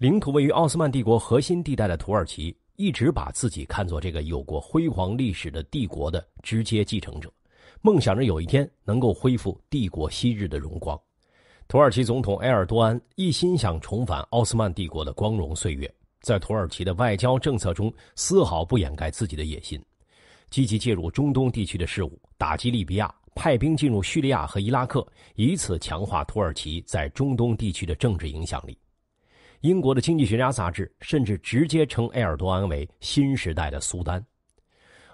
领土位于奥斯曼帝国核心地带的土耳其，一直把自己看作这个有过辉煌历史的帝国的直接继承者，梦想着有一天能够恢复帝国昔日的荣光。土耳其总统埃尔多安一心想重返奥斯曼帝国的光荣岁月，在土耳其的外交政策中丝毫不掩盖自己的野心，积极介入中东地区的事务，打击利比亚，派兵进入叙利亚和伊拉克，以此强化土耳其在中东地区的政治影响力。英国的经济学家杂志甚至直接称埃尔多安为新时代的苏丹，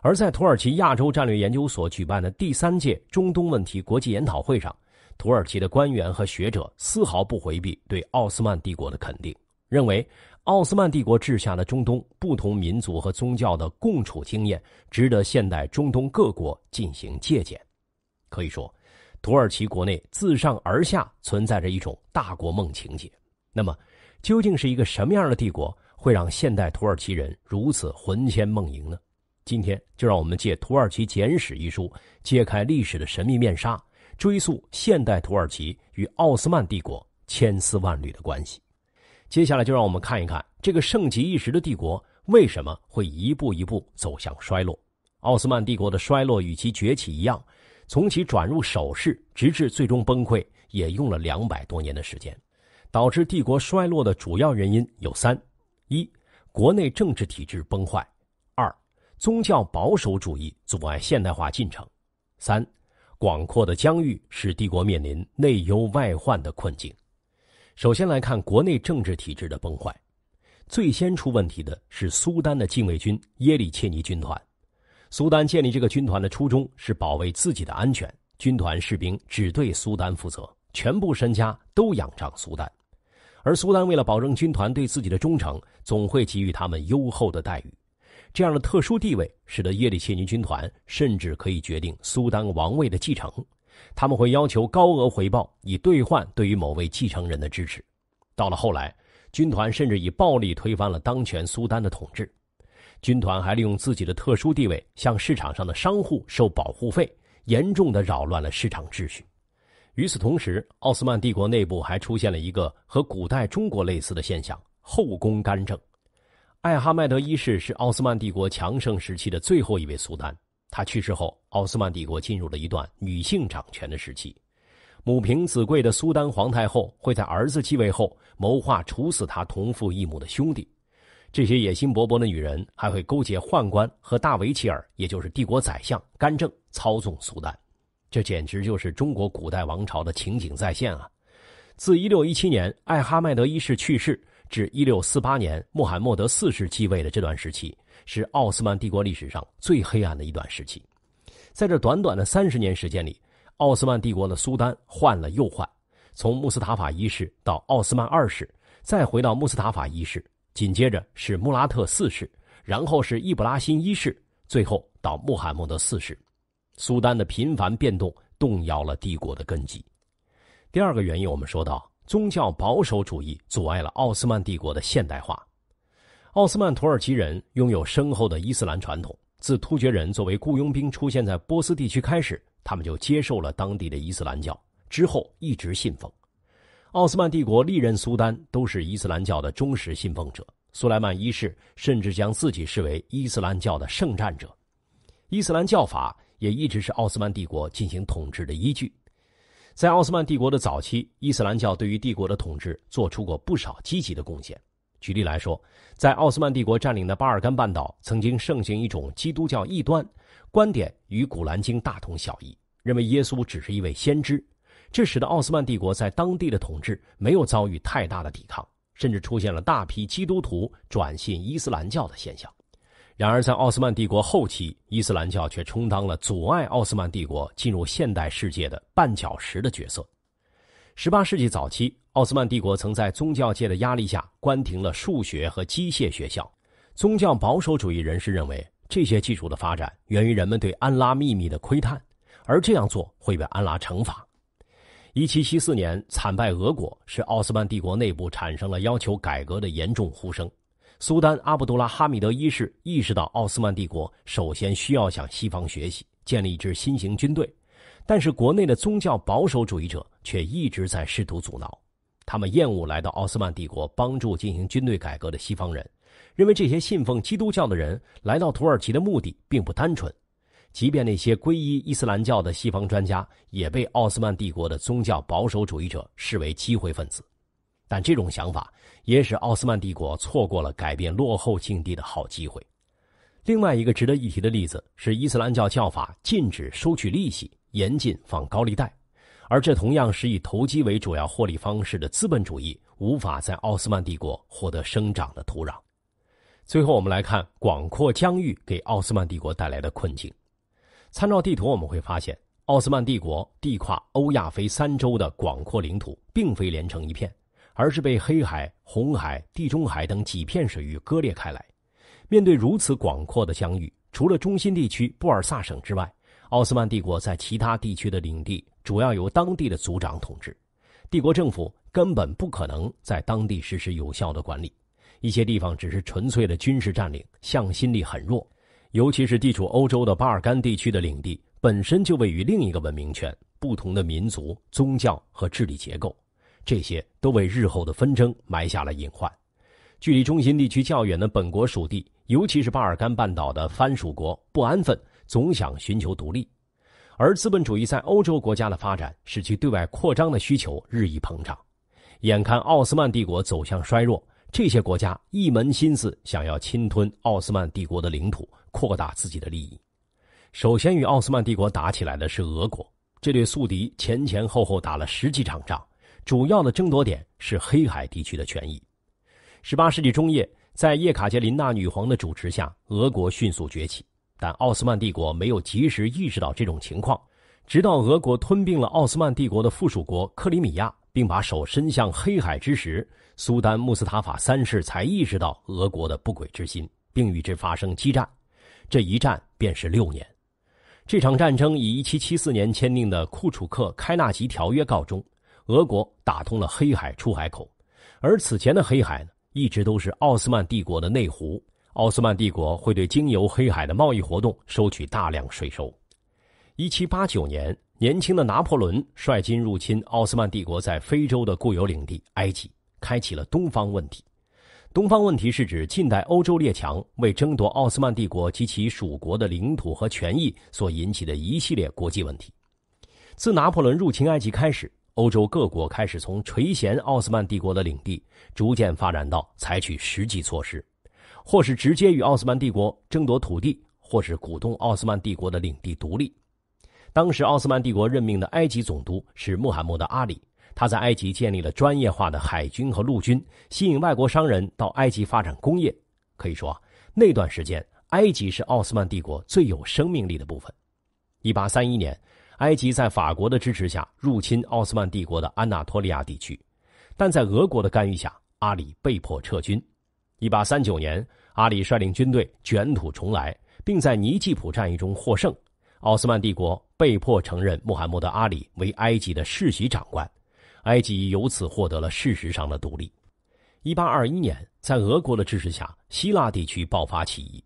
而在土耳其亚洲战略研究所举办的第三届中东问题国际研讨会上，土耳其的官员和学者丝毫不回避对奥斯曼帝国的肯定，认为奥斯曼帝国治下的中东不同民族和宗教的共处经验值得现代中东各国进行借鉴。可以说，土耳其国内自上而下存在着一种大国梦情节。那么，究竟是一个什么样的帝国会让现代土耳其人如此魂牵梦萦呢？今天就让我们借《土耳其简史》一书，揭开历史的神秘面纱，追溯现代土耳其与奥斯曼帝国千丝万缕的关系。接下来就让我们看一看这个盛极一时的帝国为什么会一步一步走向衰落。奥斯曼帝国的衰落与其崛起一样，从其转入守势直至最终崩溃，也用了两百多年的时间。导致帝国衰落的主要原因有三：一、国内政治体制崩坏；二、宗教保守主义阻碍现代化进程；三、广阔的疆域使帝国面临内忧外患的困境。首先来看国内政治体制的崩坏。最先出问题的是苏丹的禁卫军耶里切尼军团。苏丹建立这个军团的初衷是保卫自己的安全，军团士兵只对苏丹负责，全部身家都仰仗苏丹。而苏丹为了保证军团对自己的忠诚，总会给予他们优厚的待遇。这样的特殊地位，使得耶利切尼军团甚至可以决定苏丹王位的继承。他们会要求高额回报，以兑换对于某位继承人的支持。到了后来，军团甚至以暴力推翻了当权苏丹的统治。军团还利用自己的特殊地位，向市场上的商户收保护费，严重的扰乱了市场秩序。与此同时，奥斯曼帝国内部还出现了一个和古代中国类似的现象——后宫干政。艾哈迈德一世是奥斯曼帝国强盛时期的最后一位苏丹，他去世后，奥斯曼帝国进入了一段女性掌权的时期。母凭子贵的苏丹皇太后会在儿子继位后谋划处死他同父异母的兄弟；这些野心勃勃的女人还会勾结宦官和大维齐尔（也就是帝国宰相）干政，操纵苏丹。这简直就是中国古代王朝的情景再现啊！自一六一七年艾哈迈德一世去世至一六四八年穆罕默德四世继位的这段时期，是奥斯曼帝国历史上最黑暗的一段时期。在这短短的三十年时间里，奥斯曼帝国的苏丹换了又换，从穆斯塔法一世到奥斯曼二世，再回到穆斯塔法一世，紧接着是穆拉特四世，然后是伊布拉欣一世，最后到穆罕默德四世。苏丹的频繁变动动摇了帝国的根基。第二个原因，我们说到宗教保守主义阻碍了奥斯曼帝国的现代化。奥斯曼土耳其人拥有深厚的伊斯兰传统。自突厥人作为雇佣兵出现在波斯地区开始，他们就接受了当地的伊斯兰教，之后一直信奉。奥斯曼帝国历任苏丹都是伊斯兰教的忠实信奉者。苏莱曼一世甚至将自己视为伊斯兰教的圣战者。伊斯兰教法。也一直是奥斯曼帝国进行统治的依据。在奥斯曼帝国的早期，伊斯兰教对于帝国的统治做出过不少积极的贡献。举例来说，在奥斯曼帝国占领的巴尔干半岛，曾经盛行一种基督教异端观点，与《古兰经》大同小异，认为耶稣只是一位先知。这使得奥斯曼帝国在当地的统治没有遭遇太大的抵抗，甚至出现了大批基督徒转信伊斯兰教的现象。然而，在奥斯曼帝国后期，伊斯兰教却充当了阻碍奥斯曼帝国进入现代世界的绊脚石的角色。十八世纪早期，奥斯曼帝国曾在宗教界的压力下关停了数学和机械学校。宗教保守主义人士认为，这些技术的发展源于人们对安拉秘密的窥探，而这样做会被安拉惩罚。一七七四年惨败俄国，使奥斯曼帝国内部产生了要求改革的严重呼声。苏丹阿卜杜拉哈米德一世意识到，奥斯曼帝国首先需要向西方学习，建立一支新型军队。但是，国内的宗教保守主义者却一直在试图阻挠。他们厌恶来到奥斯曼帝国帮助进行军队改革的西方人，认为这些信奉基督教的人来到土耳其的目的并不单纯。即便那些皈依伊斯兰教的西方专家，也被奥斯曼帝国的宗教保守主义者视为机会分子。但这种想法。也使奥斯曼帝国错过了改变落后境地的好机会。另外一个值得一提的例子是，伊斯兰教教法禁止收取利息，严禁放高利贷，而这同样是以投机为主要获利方式的资本主义无法在奥斯曼帝国获得生长的土壤。最后，我们来看广阔疆域给奥斯曼帝国带来的困境。参照地图，我们会发现，奥斯曼帝国地跨欧亚非三洲的广阔领土，并非连成一片。而是被黑海、红海、地中海等几片水域割裂开来。面对如此广阔的疆域，除了中心地区布尔萨省之外，奥斯曼帝国在其他地区的领地主要由当地的族长统治，帝国政府根本不可能在当地实施有效的管理。一些地方只是纯粹的军事占领，向心力很弱。尤其是地处欧洲的巴尔干地区的领地，本身就位于另一个文明圈，不同的民族、宗教和治理结构。这些都为日后的纷争埋下了隐患。距离中心地区较远的本国属地，尤其是巴尔干半岛的藩属国不安分，总想寻求独立。而资本主义在欧洲国家的发展，使其对外扩张的需求日益膨胀。眼看奥斯曼帝国走向衰弱，这些国家一门心思想要侵吞奥斯曼帝国的领土，扩大自己的利益。首先与奥斯曼帝国打起来的是俄国，这对宿敌前前后后打了十几场仗。主要的争夺点是黑海地区的权益。十八世纪中叶，在叶卡捷琳娜女皇的主持下，俄国迅速崛起。但奥斯曼帝国没有及时意识到这种情况，直到俄国吞并了奥斯曼帝国的附属国克里米亚，并把手伸向黑海之时，苏丹穆斯塔法三世才意识到俄国的不轨之心，并与之发生激战。这一战便是六年。这场战争以一七七四年签订的库楚克开纳吉条约告终。俄国打通了黑海出海口，而此前的黑海呢，一直都是奥斯曼帝国的内湖。奥斯曼帝国会对经由黑海的贸易活动收取大量税收。一七八九年，年轻的拿破仑率军入侵奥斯曼帝国在非洲的固有领地埃及，开启了东方问题。东方问题是指近代欧洲列强为争夺奥斯曼帝国及其属国的领土和权益所引起的一系列国际问题。自拿破仑入侵埃及开始。欧洲各国开始从垂涎奥斯曼帝国的领地，逐渐发展到采取实际措施，或是直接与奥斯曼帝国争夺土地，或是鼓动奥斯曼帝国的领地独立。当时奥斯曼帝国任命的埃及总督是穆罕默德阿里，他在埃及建立了专业化的海军和陆军，吸引外国商人到埃及发展工业。可以说，那段时间埃及是奥斯曼帝国最有生命力的部分。一八三一年。埃及在法国的支持下入侵奥斯曼帝国的安纳托利亚地区，但在俄国的干预下，阿里被迫撤军。一八三九年，阿里率领军队卷土重来，并在尼基普战役中获胜，奥斯曼帝国被迫承认穆罕默德·阿里为埃及的世袭长官，埃及由此获得了事实上的独立。一八二一年，在俄国的支持下，希腊地区爆发起义。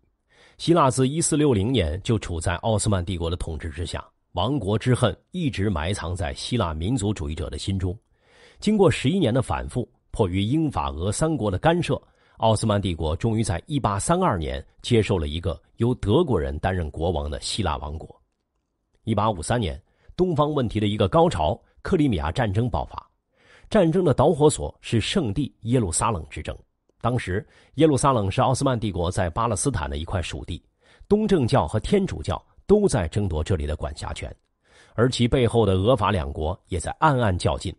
希腊自一四六零年就处在奥斯曼帝国的统治之下。亡国之恨一直埋藏在希腊民族主义者的心中，经过十一年的反复，迫于英法俄三国的干涉，奥斯曼帝国终于在一八三二年接受了一个由德国人担任国王的希腊王国。一八五三年，东方问题的一个高潮——克里米亚战争爆发。战争的导火索是圣地耶路撒冷之争。当时，耶路撒冷是奥斯曼帝国在巴勒斯坦的一块属地，东正教和天主教。都在争夺这里的管辖权，而其背后的俄法两国也在暗暗较劲。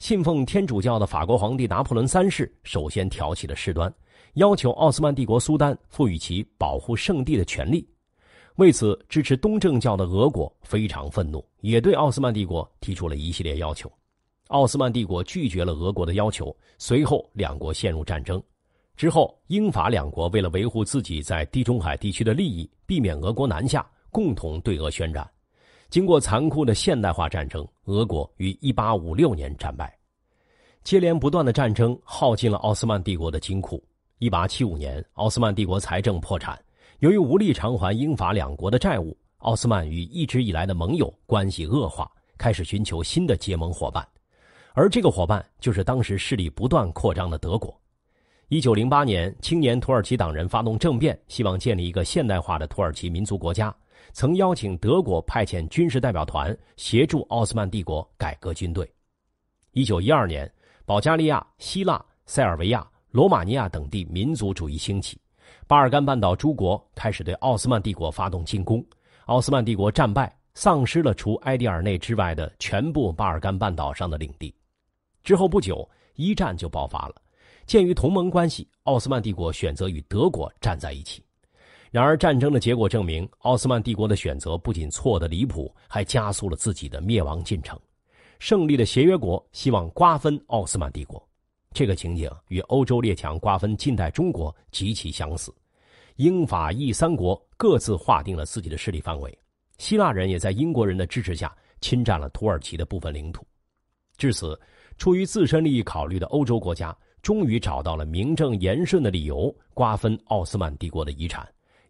信奉天主教的法国皇帝拿破仑三世首先挑起了事端，要求奥斯曼帝国苏丹赋予其保护圣地的权利。为此，支持东正教的俄国非常愤怒，也对奥斯曼帝国提出了一系列要求。奥斯曼帝国拒绝了俄国的要求，随后两国陷入战争。之后，英法两国为了维护自己在地中海地区的利益，避免俄国南下。共同对俄宣战，经过残酷的现代化战争，俄国于一八五六年战败。接连不断的战争耗尽了奥斯曼帝国的金库。一八七五年，奥斯曼帝国财政破产，由于无力偿还英法两国的债务，奥斯曼与一直以来的盟友关系恶化，开始寻求新的结盟伙伴，而这个伙伴就是当时势力不断扩张的德国。一九零八年，青年土耳其党人发动政变，希望建立一个现代化的土耳其民族国家。曾邀请德国派遣军事代表团协助奥斯曼帝国改革军队。一九一二年，保加利亚、希腊、塞尔维亚、罗马尼亚等地民族主义兴起，巴尔干半岛诸国开始对奥斯曼帝国发动进攻。奥斯曼帝国战败，丧失了除埃迪尔内之外的全部巴尔干半岛上的领地。之后不久，一战就爆发了。鉴于同盟关系，奥斯曼帝国选择与德国站在一起。然而，战争的结果证明，奥斯曼帝国的选择不仅错得离谱，还加速了自己的灭亡进程。胜利的协约国希望瓜分奥斯曼帝国，这个情景与欧洲列强瓜分近代中国极其相似。英法意三国各自划定了自己的势力范围，希腊人也在英国人的支持下侵占了土耳其的部分领土。至此，出于自身利益考虑的欧洲国家终于找到了名正言顺的理由瓜分奥斯曼帝国的遗产。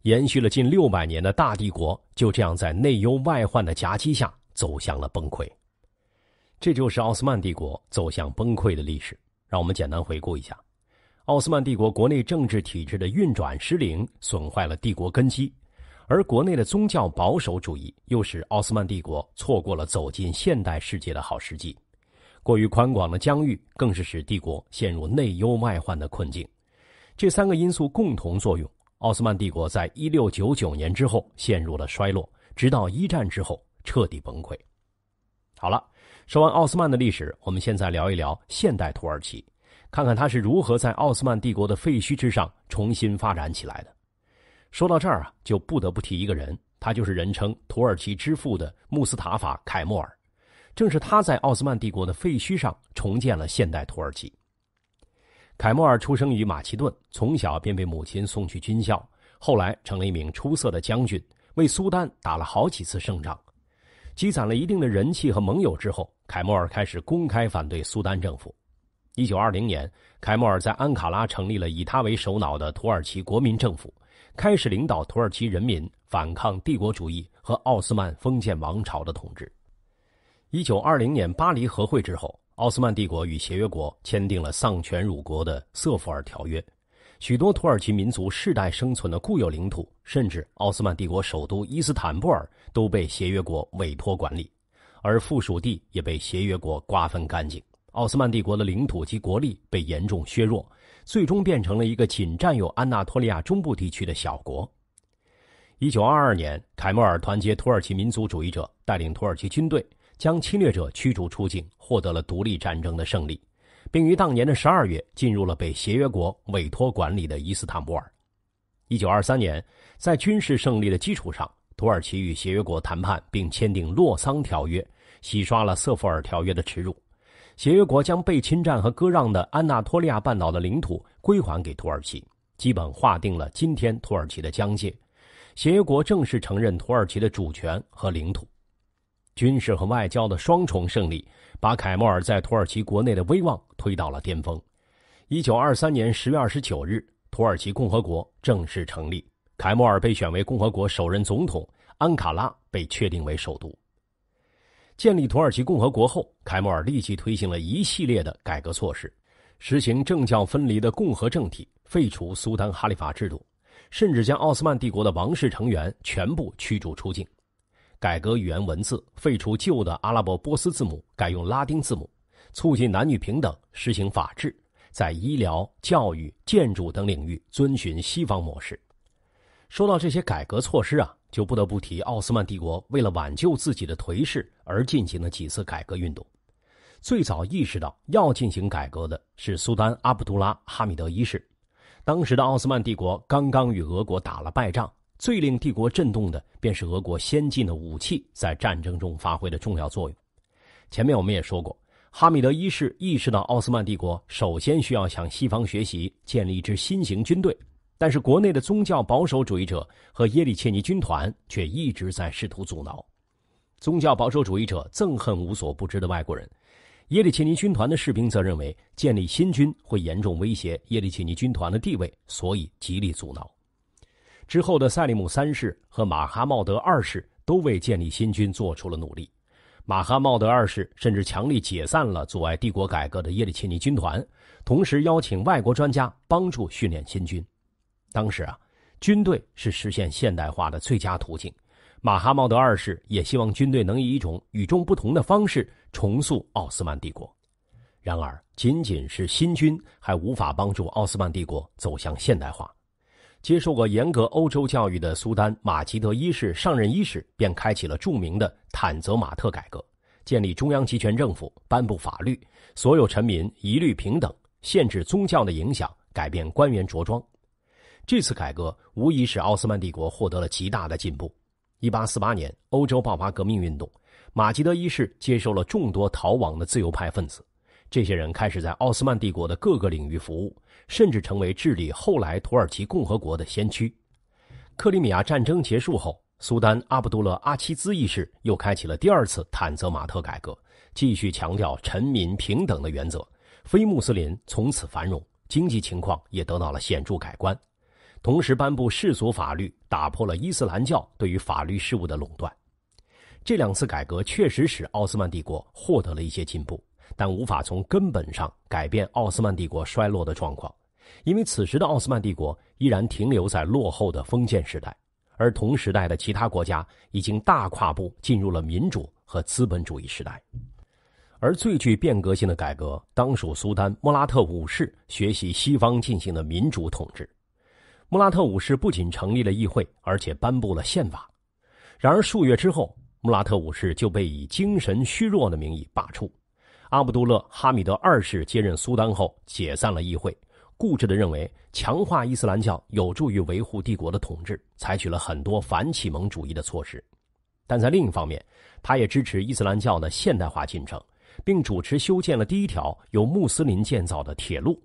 延续了近六百年的大帝国就这样在内忧外患的夹击下走向了崩溃，这就是奥斯曼帝国走向崩溃的历史。让我们简单回顾一下：奥斯曼帝国国内政治体制的运转失灵，损坏了帝国根基；而国内的宗教保守主义又使奥斯曼帝国错过了走进现代世界的好时机；过于宽广的疆域更是使帝国陷入内忧外患的困境。这三个因素共同作用。奥斯曼帝国在1699年之后陷入了衰落，直到一战之后彻底崩溃。好了，说完奥斯曼的历史，我们现在聊一聊现代土耳其，看看它是如何在奥斯曼帝国的废墟之上重新发展起来的。说到这儿啊，就不得不提一个人，他就是人称“土耳其之父”的穆斯塔法·凯莫尔，正是他在奥斯曼帝国的废墟上重建了现代土耳其。凯莫尔出生于马其顿，从小便被母亲送去军校，后来成了一名出色的将军，为苏丹打了好几次胜仗，积攒了一定的人气和盟友之后，凯莫尔开始公开反对苏丹政府。一九二零年，凯莫尔在安卡拉成立了以他为首脑的土耳其国民政府，开始领导土耳其人民反抗帝国主义和奥斯曼封建王朝的统治。一九二零年巴黎和会之后。奥斯曼帝国与协约国签订了丧权辱国的瑟佛尔条约，许多土耳其民族世代生存的固有领土，甚至奥斯曼帝国首都伊斯坦布尔都被协约国委托管理，而附属地也被协约国瓜分干净。奥斯曼帝国的领土及国力被严重削弱，最终变成了一个仅占有安纳托利亚中部地区的小国。一九二二年，凯末尔团结土耳其民族主义者，带领土耳其军队。将侵略者驱逐出境，获得了独立战争的胜利，并于当年的十二月进入了被协约国委托管理的伊斯坦布尔。一九二三年，在军事胜利的基础上，土耳其与协约国谈判并签订《洛桑条约》，洗刷了瑟佛尔条约的耻辱。协约国将被侵占和割让的安纳托利亚半岛的领土归还给土耳其，基本划定了今天土耳其的疆界。协约国正式承认土耳其的主权和领土。军事和外交的双重胜利，把凯末尔在土耳其国内的威望推到了巅峰。一九二三年十月二十九日，土耳其共和国正式成立，凯末尔被选为共和国首任总统，安卡拉被确定为首都。建立土耳其共和国后，凯末尔立即推行了一系列的改革措施，实行政教分离的共和政体，废除苏丹哈里法制度，甚至将奥斯曼帝国的王室成员全部驱逐出境。改革语言文字，废除旧的阿拉伯波斯字母，改用拉丁字母，促进男女平等，实行法治，在医疗、教育、建筑等领域遵循西方模式。说到这些改革措施啊，就不得不提奥斯曼帝国为了挽救自己的颓势而进行的几次改革运动。最早意识到要进行改革的是苏丹阿卜杜拉哈米德一世，当时的奥斯曼帝国刚刚与俄国打了败仗。最令帝国震动的，便是俄国先进的武器在战争中发挥的重要作用。前面我们也说过，哈米德一世意识到奥斯曼帝国首先需要向西方学习，建立一支新型军队。但是，国内的宗教保守主义者和耶里切尼军团却一直在试图阻挠。宗教保守主义者憎恨无所不知的外国人，耶里切尼军团的士兵则认为建立新军会严重威胁耶里切尼军团的地位，所以极力阻挠。之后的塞利姆三世和马哈茂德二世都为建立新军做出了努力。马哈茂德二世甚至强力解散了阻碍帝国改革的耶利切尼军团，同时邀请外国专家帮助训练新军。当时啊，军队是实现现代化的最佳途径。马哈茂德二世也希望军队能以一种与众不同的方式重塑奥斯曼帝国。然而，仅仅是新军还无法帮助奥斯曼帝国走向现代化。接受过严格欧洲教育的苏丹马吉德一世上任伊始便开启了著名的坦泽马特改革，建立中央集权政府，颁布法律，所有臣民一律平等，限制宗教的影响，改变官员着装。这次改革无疑使奥斯曼帝国获得了极大的进步。1848年，欧洲爆发革命运动，马吉德一世接受了众多逃亡的自由派分子，这些人开始在奥斯曼帝国的各个领域服务。甚至成为治理后来土耳其共和国的先驱。克里米亚战争结束后，苏丹阿卜杜勒阿齐兹一世又开启了第二次坦泽马特改革，继续强调臣民平等的原则，非穆斯林从此繁荣，经济情况也得到了显著改观。同时颁布世俗法律，打破了伊斯兰教对于法律事务的垄断。这两次改革确实使奥斯曼帝国获得了一些进步，但无法从根本上改变奥斯曼帝国衰落的状况。因为此时的奥斯曼帝国依然停留在落后的封建时代，而同时代的其他国家已经大跨步进入了民主和资本主义时代。而最具变革性的改革，当属苏丹穆拉特五世学习西方进行的民主统治。穆拉特五世不仅成立了议会，而且颁布了宪法。然而数月之后，穆拉特五世就被以精神虚弱的名义罢黜。阿卜杜勒·哈米德二世接任苏丹后，解散了议会。固执地认为，强化伊斯兰教有助于维护帝国的统治，采取了很多反启蒙主义的措施。但在另一方面，他也支持伊斯兰教的现代化进程，并主持修建了第一条由穆斯林建造的铁路，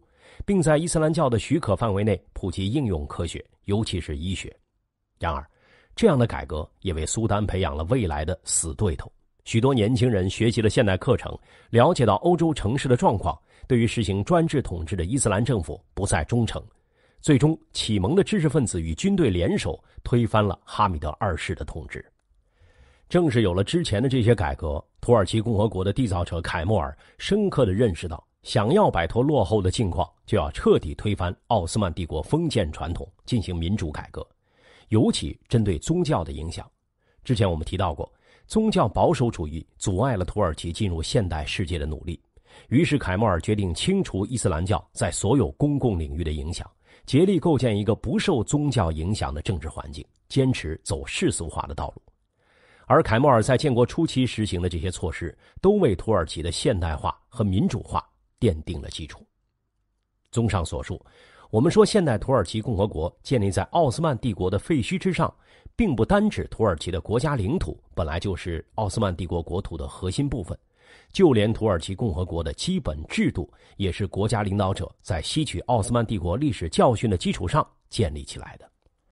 并在伊斯兰教的许可范围内普及应用科学，尤其是医学。然而，这样的改革也为苏丹培养了未来的死对头。许多年轻人学习了现代课程，了解到欧洲城市的状况。对于实行专制统治的伊斯兰政府不再忠诚，最终启蒙的知识分子与军队联手推翻了哈米德二世的统治。正是有了之前的这些改革，土耳其共和国的缔造者凯末尔深刻的认识到，想要摆脱落后的境况，就要彻底推翻奥斯曼帝国封建传统，进行民主改革，尤其针对宗教的影响。之前我们提到过，宗教保守主义阻碍了土耳其进入现代世界的努力。于是，凯莫尔决定清除伊斯兰教在所有公共领域的影响，竭力构建一个不受宗教影响的政治环境，坚持走世俗化的道路。而凯莫尔在建国初期实行的这些措施，都为土耳其的现代化和民主化奠定了基础。综上所述，我们说现代土耳其共和国建立在奥斯曼帝国的废墟之上，并不单指土耳其的国家领土本来就是奥斯曼帝国国土的核心部分。就连土耳其共和国的基本制度，也是国家领导者在吸取奥斯曼帝国历史教训的基础上建立起来的。